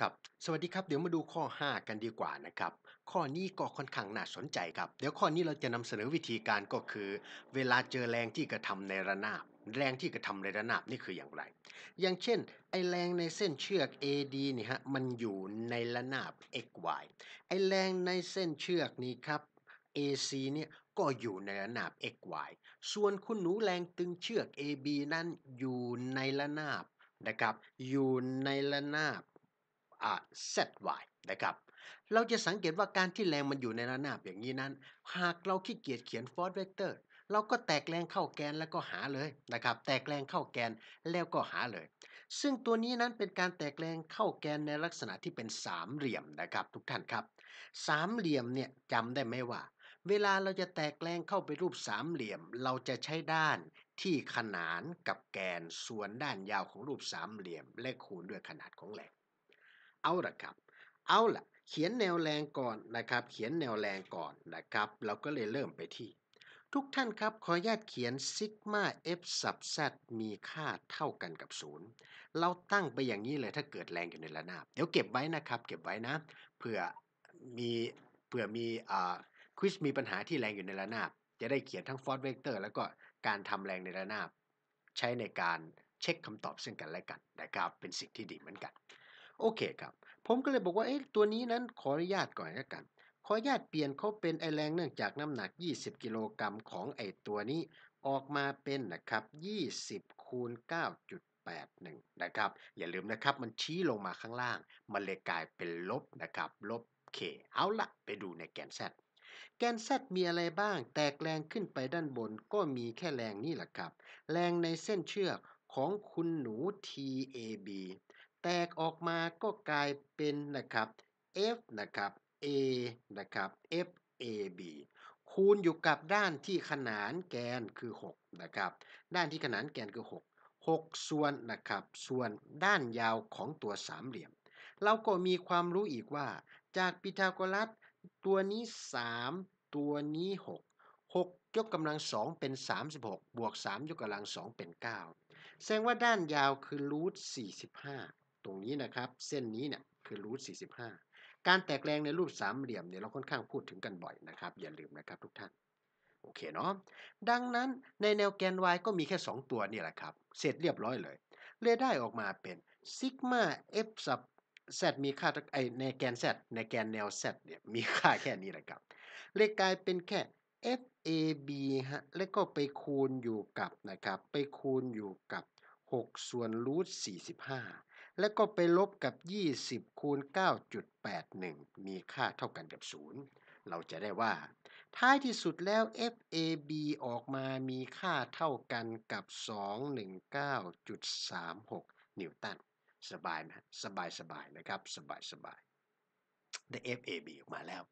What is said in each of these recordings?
ครับสวัสดีครับเดี๋ยวมาดูข้อ 5 กันดีกว่านะครับข้อนี้ก็ค่อนข้างน่าสนใจครับเดี๋ยวข้อนี้เราจะนำเสนอวิธีการก็คือ เวลาเจอแรงที่กระทำในระนาบ แรงที่กระทำในระนาบนี่คืออย่างไร อย่างเช่น ไอแรงในเส้นเชือก AD นี่ฮะมันอยู่ในระนาบ xy ไอแรงในเส้นเชือกนี้ครับ AC เนี่ยก็อยู่ในระนาบ xy ส่วนคุณหนูแรงตึงเชือก AB นั้นอยู่ในระนาบนะครับอยู่ในระนาบ R Z Y นะครับ เราจะสังเกตว่าการที่แรงมันอยู่ในระนาบอย่างนี้นั้น หากเราขี้เกียจเขียนฟอร์ดเวกเตอร์เราก็แตกแรงเข้าแกนแล้วก็หาเลยนะครับ แตกแรงเข้าแกนแล้วก็หาเลย ซึ่งตัวนี้นั้นเป็นการแตกแรงเข้าแกนในลักษณะที่เป็นสามเหลี่ยมนะครับทุกท่านครับ สามเหลี่ยมเนี่ยจำได้ไหมว่า เวลาเราจะแตกแรงเข้าไปรูปสามเหลี่ยม เราจะใช้ด้านที่ขนานกับแกนส่วนด้านยาวของรูปสามเหลี่ยมและคูณด้วยขนาดของแหลกเอาละครับ เอาละเขียนแนวแรงก่อนนะครับ เขียนแนวแรงก่อนนะครับ เราก็เลยเริ่มไปที่ ทุกท่านครับ ขออนุญาตเขียนซิกมา f สับ z มีค่าเท่ากันกับ 0 เราตั้งไปอย่างนี้เลยถ้าเกิดแรงอยู่ในระนาบ เดี๋ยวเก็บไว้นะครับ เก็บไว้นะ เผื่อมี เผื่อมีอ่าควิสมีปัญหาที่แรงอยู่ในระนาบ จะได้เขียนทั้งฟอร์สเวกเตอร์แล้วก็การทำแรงในระนาบ ใช้ในการเช็คคำตอบซึ่งกันและกันนะครับ เป็นสิ่งที่ดีเหมือนกันโอเคครับ ผมก็เลยบอกว่าเอ้ตัวนี้นั้นขออนุญาตก่อนแล้วกัน ขออนุญาตเปลี่ยนเขาเป็นไอแรงเนื่องจากน้ำหนัก 20 กิโลกรัมของไอตัวนี้ออกมาเป็นนะครับ 20คูณ9.81 นะครับอย่าลืมนะครับมันชี้ลงมาข้างล่าง มันเลยกลายเป็นลบนะครับลบเคเอาละไปดูในแกนแซดแกนแซดมีอะไรบ้าง แตกแรงขึ้นไปด้านบนก็มีแค่แรงนี่แหละครับแรงในเส้นเชือกของคุณหนู TAB แตกออกมาก็กลายเป็นนะครับ f นะครับ a นะครับ f a b คูณอยู่กับด้านที่ขนานแกนคือ 6 นะครับ ด้านที่ขนานแกนคือ 6 6 ส่วนนะครับ ส่วนด้านยาวของตัวสามเหลี่ยม เราก็มีความรู้อีกว่า จากปิทาโกรัสตัวนี้ 3 ตัวนี้ 6 6 ยกกำลังสองเป็น 36 บวก 3 ยกกำลังสองเป็น 9 แสดงว่าด้านยาวคือรูท 45ตรงนี้นะครับ เส้นนี้เนี่ย คือรูท้าการแตกแรงในรูปสามเหลี่ยมเนี่ย เราค่อนข้างพูดถึงกันบ่อยนะครับ อย่าลืมนะครับทุกท่าน โอเคเนาะดังนั้นในแนวแกน y ก็มีแค่ 2 ตัวนี่แหละครับ เสร็จเรียบร้อยเลยเลยได้ออกมาเป็นซิกมา f สับแมีค่าไอในแกน z ในแกนแนว z เนี่ยมีค่าแค่นี้แหละครับ เลยกลายเป็นแค่ f a b ฮะแล้วก็ไปคูณอยู่กับนะครับ ไปคูณอยู่กับ6ส่วนรูท45และก็ไปลบกับ 20 คูณ 9.81 มีค่าเท่ากันกับ 0 เราจะได้ว่า ท้ายที่สุดแล้ว FAB ออกมามีค่าเท่ากันกับ 219.36 นิวตัน สบายไหมสบายสบายนะครับ สบายสบาย the FAB ออกมาแล้ว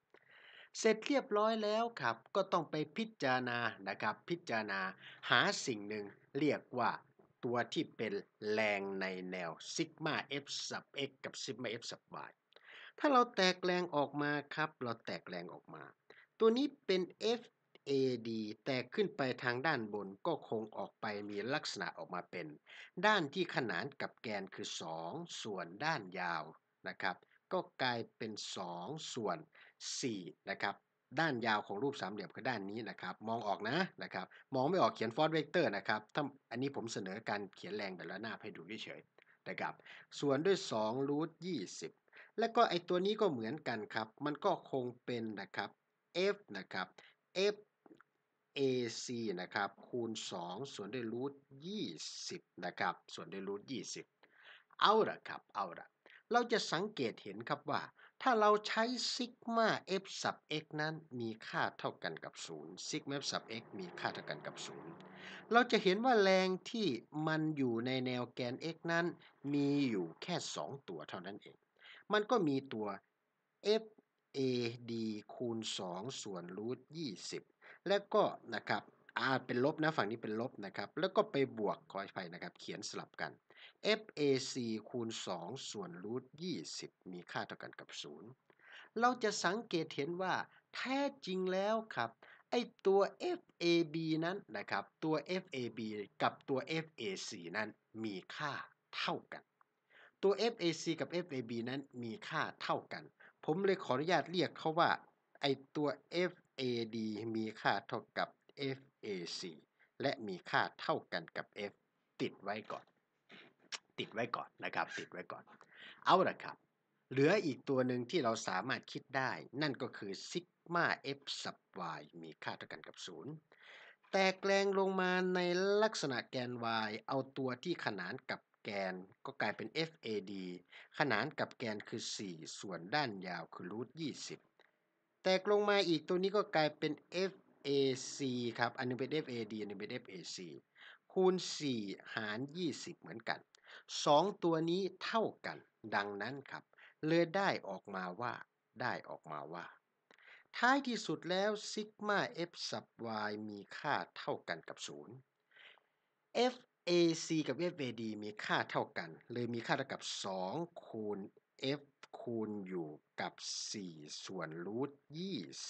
เสร็จเรียบร้อยแล้วครับ ก็ต้องไปพิจารณา นะครับ พิจารณาหาสิ่งหนึ่งเรียกว่าตัวที่เป็นแรงในแนวซิกมา f สับ x กับซิกมา f สับ y ถ้าเราแตกแรงออกมาครับ เราแตกแรงออกมา ตัวนี้เป็น FAD แตกขึ้นไปทางด้านบนก็คงออกไปมีลักษณะออกมาเป็น ด้านที่ขนานกับแกนคือ 2 ส่วนด้านยาวนะครับ ก็กลายเป็น 2 ส่วน 4 นะครับด้านยาวของรูปสามเหลี่ยมคือด้านนี้นะครับ มองออกนะนะครับ มองไม่ออกเขียนฟอสเวกเตอร์นะครับถ้าอันนี้ผมเสนอการเขียนแรงแต่ละหน้าให้ดูเฉยๆนะครับส่วนด้วย2รูทิบแล้วก็ไอตัวนี้ก็เหมือนกันครับ มันก็คงเป็นนะครับ f นะครับ f ac นะครับคูณ2ส่วนด้วยรูทิบนะครับ ส่วนด้วยรูทิบเอาละครับ เอาละเราจะสังเกตเห็นครับว่าถ้าเราใช้ซิกมา f สับเนั้นมีค่าเท่ากันกับ0ซิกมาเอฟสับเมีค่าเท่ากันกับ 0 เราจะเห็นว่าแรงที่มันอยู่ในแนวแกน x นั้นมีอยู่แค่ 2 ตัวเท่านั้นเอง มันก็มีตัว f a d คูณ2 ส่วนรูท20 และก็นะครับ r เป็นลบนะฝั่งนี้เป็นลบนะครับ แล้วก็ไปบวกคอยไฟนะครับเขียนสลับกัน FAC คูณ2ส่วนรูท20มีค่าเท่ากันกับ 0 เราจะสังเกตเห็นว่าแท้จริงแล้วครับ ไอตัว FAB นั้นนะครับตัว FAB กับตัว FAC นั้นมีค่าเท่ากัน ตัว FAC กับ FAB นั้นมีค่าเท่ากัน ผมเลยขออนุญาตเรียกเขาว่า ไอตัว FAD มีค่าเท่ากับ FAC และมีค่าเท่ากันกับ F ติดไว้ก่อนติดไว้ก่อนนะครับติดไว้ก่อน เอาละครับ เหลืออีกตัวหนึ่งที่เราสามารถคิดได้ นั่นก็คือซิกมาเอฟสับวายมีค่าเท่ากันกับ 0 แตกแรงลงมาในลักษณะแกน y เอาตัวที่ขนานกับแกนก็กลายเป็น FAD ขนานกับแกนคือ 4 ส่วนด้านยาวคือรูท20 แตกลงมาอีกตัวนี้ก็กลายเป็น FAC ครับอันนึงเป็น FAD อันนึงเป็น FAC คูณ 4 หาร 20 เหมือนกันสองตัวนี้เท่ากัน ดังนั้นครับ เลยได้ออกมาว่า ได้ออกมาว่า ท้ายที่สุดแล้วซิกมา f สับ y มีค่าเท่ากันกับ 0 f ac กับ fad มีค่าเท่ากัน เลยมีค่าเท่ากับ 2 คูณ f คูณอยู่กับ 4 ส่วนรูท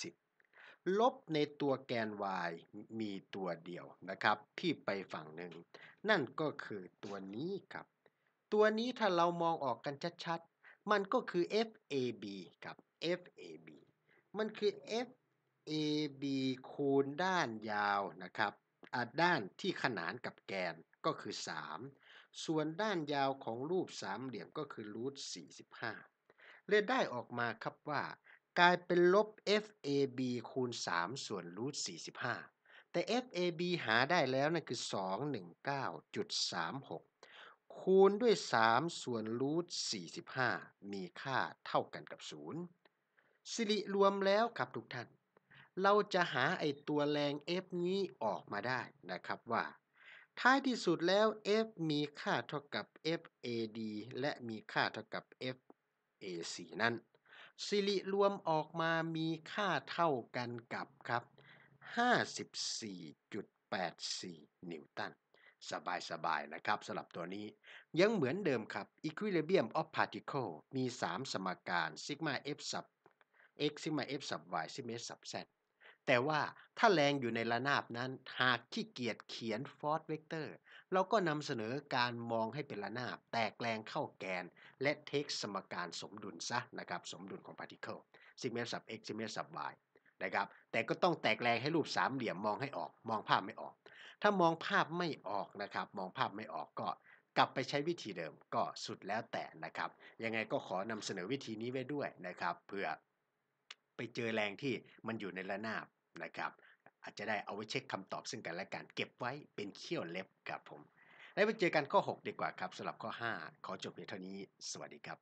20 ลบในตัวแกน y มีตัวเดียวนะครับที่ไปฝั่งหนึ่ง นั่นก็คือตัวนี้ครับตัวนี้ถ้าเรามองออกกันชัดๆ มันก็คือ FAB กับ FAB มันคือ FAB คูณด้านยาวนะครับ ด้านที่ขนานกับแกนก็คือ 3 ส่วนด้านยาวของรูปสามเหลี่ยมก็คือรูท45เลยได้ออกมาครับว่า กลายเป็นลบ FAB คูณ 3 ส่วนรูท45แต่ FAB หาได้แล้วนั่นคือ 219.36คูณด้วย 3 ส่วนรูท45 มีค่าเท่ากันกับ 0 สิริรวมแล้วครับทุกท่าน เราจะหาไอตัวแรง f นี้ออกมาได้นะครับ ว่า ท้ายที่สุดแล้ว f มีค่าเท่ากับ fad และมีค่าเท่ากับ fac นั้นสิริรวมออกมามีค่าเท่ากันกับครับ 54.84 นิวตันสบายๆ นะครับสำหรับตัวนี้ยังเหมือนเดิมครับ Equilibrium of Particle มี 3 สมการซิกมา f สับ x ซิกมา f สับ y ซิกมา f สับ z แต่ว่าถ้าแรงอยู่ในระนาบนั้น หากขี้เกียจเขียนฟอร์สเวกเตอร์เราก็นำเสนอการมองให้เป็นระนาบ แตกแรงเข้าแกน และเทคสมการสมดุลซะนะครับ สมดุลของพาร์ติเคิลซิกมา f สับ x ซิกมา f สับ y นะครับแต่ก็ต้องแตกแรงให้รูปสามเหลี่ยมมองให้ออก มองภาพไม่ออก ถ้ามองภาพไม่ออกนะครับ มองภาพไม่ออกก็กลับไปใช้วิธีเดิมก็สุดแล้วแต่นะครับ ยังไงก็ขอนำเสนอวิธีนี้ไว้ด้วยนะครับ เพื่อไปเจอแรงที่มันอยู่ในระนาบนะครับ อาจจะได้เอาไว้เช็คคำตอบซึ่งกันและกันเก็บไว้เป็นเขี้ยวเล็บครับผมแล้วไปเจอกันข้อ6ดีกว่าครับสำหรับข้อ 5 ขอจบเพียงเท่านี้สวัสดีครับ